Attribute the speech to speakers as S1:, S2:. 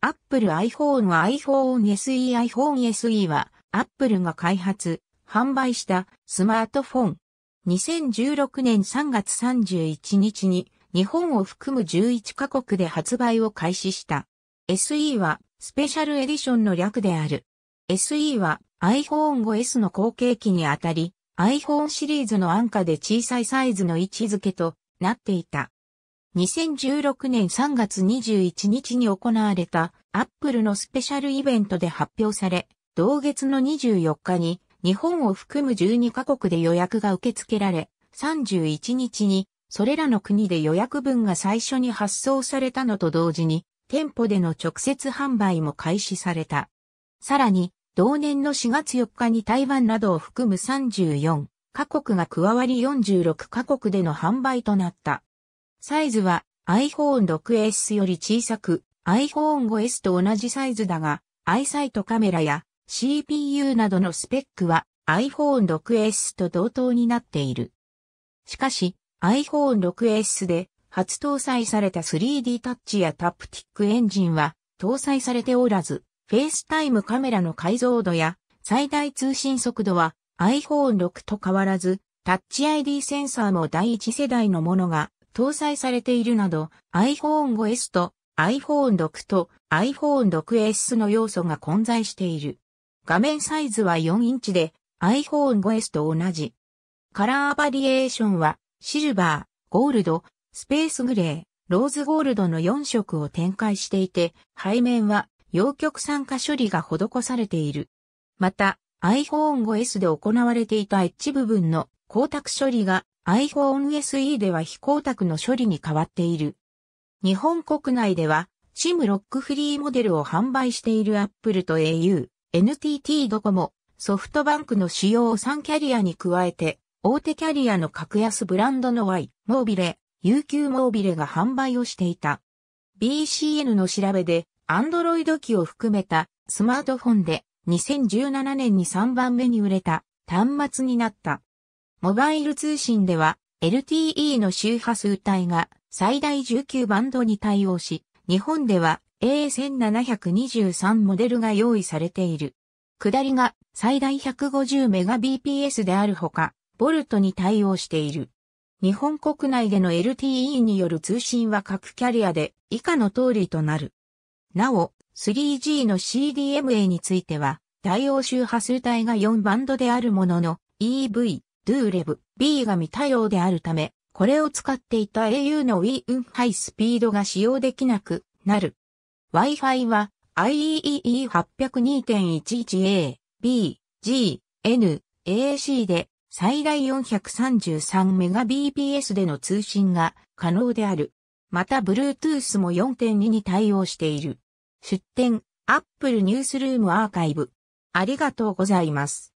S1: Apple iPhone は iPhone SE iPhone SE は Apple が開発、販売したスマートフォン。2016年3月31日に日本を含む11カ国で発売を開始した。SE はスペシャルエディションの略である。SE は iPhone5S の後継機にあたり iPhone シリーズの安価で小さいサイズの位置づけとなっていた。2016年3月21日に行われたアップルのスペシャルイベントで発表され、同月の24日に日本を含む12カ国で予約が受け付けられ、31日にそれらの国で予約分が最初に発送されたのと同時に、店舗での直接販売も開始された。さらに、同年の4月4日に台湾などを含む34カ国が加わり46カ国での販売となった。サイズは iPhone 6S より小さく iPhone 5S と同じサイズだが、アイサイトカメラや CPU などのスペックは iPhone 6S と同等になっている。しかし iPhone 6S で初搭載された 3D タッチやタプティックエンジンは搭載されておらず、フェイスタイムカメラの解像度や最大通信速度は iPhone 6と変わらず、タッチ ID センサーも第一世代のものが搭載されているなど iPhone5S と iPhone6 と iPhone6S の要素が混在している。画面サイズは4インチで iPhone5S と同じ。カラーバリエーションはシルバー、ゴールド、スペースグレー、ローズゴールドの4色を展開していて、背面は陽極酸化処理が施されている。また iPhone5S で行われていたエッジ部分の光沢処理が iPhone SE では非光沢の処理に変わっている。日本国内では SIM ロックフリーモデルを販売している Apple と au、NTT ドコモ、ソフトバンクの主要3キャリアに加えて、大手キャリアの格安ブランドの Y、モービレ、UQ モービレが販売をしていた。BCN の調べで、Android 機を含めたスマートフォンで2017年に3番目に売れた端末になった。モバイル通信では LTE の周波数帯が最大19バンドに対応し、日本では A1723 モデルが用意されている。下りが最大 150Mbps であるほか、ボルトに対応している。日本国内での LTE による通信は各キャリアで以下の通りとなる。なお、3G の CDMA については、対応周波数帯が4バンドであるものの、EV、トゥーレブ B が未対応であるため、これを使っていた au の w i ンハイスピードが使用できなくなる。Wi-Fi は IEEE802.11a、b, g, n, ac で最大 433Mbps での通信が可能である。また Bluetooth も4.2に対応している。出展、Apple ニュースルームアーカイブ。ありがとうございます。